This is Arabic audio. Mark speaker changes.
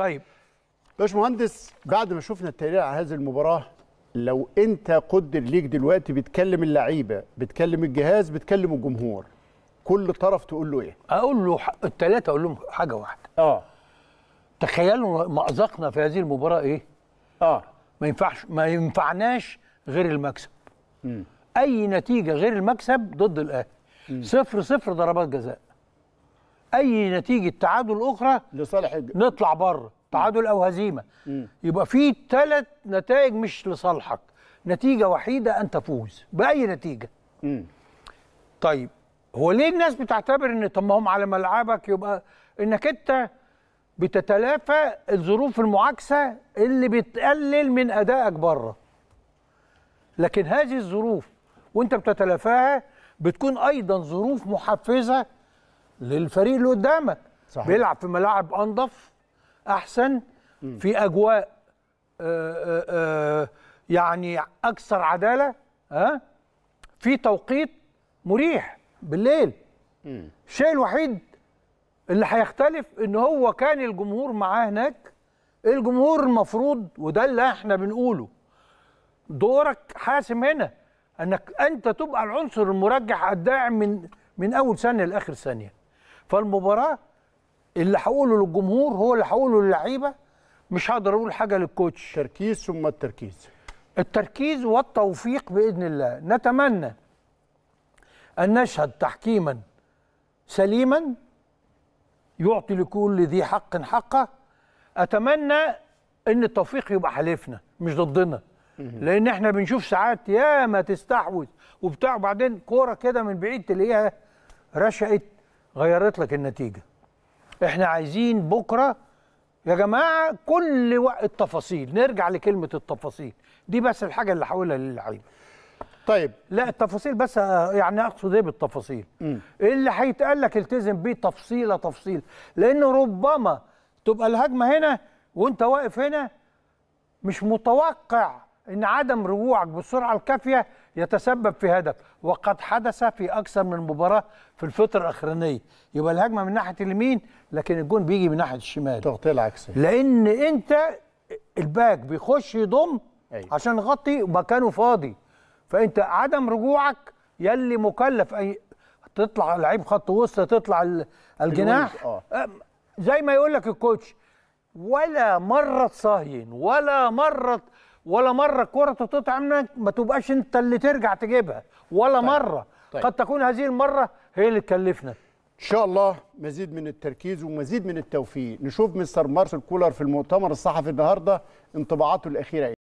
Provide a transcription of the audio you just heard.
Speaker 1: طيب باشمهندس بعد ما شفنا التقرير على هذه المباراه لو انت قدر ليك دلوقتي بتكلم اللعيبه بتكلم الجهاز بتكلم الجمهور كل طرف تقول له ايه اقول له ح... الثلاثه اقول لهم حاجه واحده اه تخيلوا مأزقنا في هذه المباراه ايه اه ما ينفعش ما ينفعناش غير المكسب م. اي نتيجه غير المكسب ضد الاهلي صفر صفر ضربات جزاء اي نتيجه تعادل اخرى لصالح نطلع بره تعادل او هزيمه يبقى في ثلاث نتائج مش لصالحك نتيجه وحيده ان تفوز باي نتيجه طيب هو ليه الناس بتعتبر ان طب ما هم على ملعبك يبقى انك انت بتتلافى الظروف المعاكسه اللي بتقلل من ادائك بره لكن هذه الظروف وانت بتتلافاها بتكون ايضا ظروف محفزه للفريق اللي قدامك صحيح. بيلعب في ملاعب انضف احسن مم. في اجواء آآ آه، آآ آه، آه، يعني اكثر عداله ها في توقيت مريح بالليل الشيء الوحيد اللي هيختلف ان هو كان الجمهور معاه هناك الجمهور المفروض وده اللي احنا بنقوله دورك حاسم هنا انك انت تبقى العنصر المرجح الداعم من من اول ثانيه لاخر ثانيه فالمباراه اللي هقوله للجمهور هو اللي هقوله للعيبه مش هقدر اقول حاجه للكوتش تركيز ثم التركيز التركيز والتوفيق باذن الله نتمنى ان نشهد تحكيما سليما يعطي لكل ذي حق حقه اتمنى ان التوفيق يبقى حليفنا مش ضدنا لان احنا بنشوف ساعات ياما تستحوذ وبتاع وبعدين كوره كده من بعيد تلاقيها رشقت غيرت لك النتيجه احنا عايزين بكره يا جماعه كل وقت التفاصيل نرجع لكلمه التفاصيل دي بس الحاجه اللي هقولها للعيب طيب لا التفاصيل بس آه، يعني اقصد ايه بالتفاصيل م. اللي هيتقال لك التزم بيه تفصيله تفصيل لان ربما تبقى الهجمه هنا وانت واقف هنا مش متوقع ان عدم رجوعك بالسرعه الكافيه يتسبب في هدف وقد حدث في اكثر من مباراه في الفتره الاخرانيه يبقى الهجمه من ناحيه اليمين لكن الجون بيجي من ناحيه الشمال تغطيه العكسيه لان انت الباك بيخش يضم أيوة. عشان يغطي مكانه فاضي فانت عدم رجوعك يلي مكلف اي تطلع لعيب خط وسط تطلع الجناح آه. زي ما يقول لك الكوتش ولا مره تصهين ولا مره ولا مره الكره تتقطع منك ما تبقاش انت اللي ترجع تجيبها ولا طيب. مره طيب. قد تكون هذه المره هي اللي تكلفنا ان شاء الله مزيد من التركيز ومزيد من التوفيق نشوف مستر مارسل كولر في المؤتمر الصحفي النهارده انطباعاته الاخيره إيه؟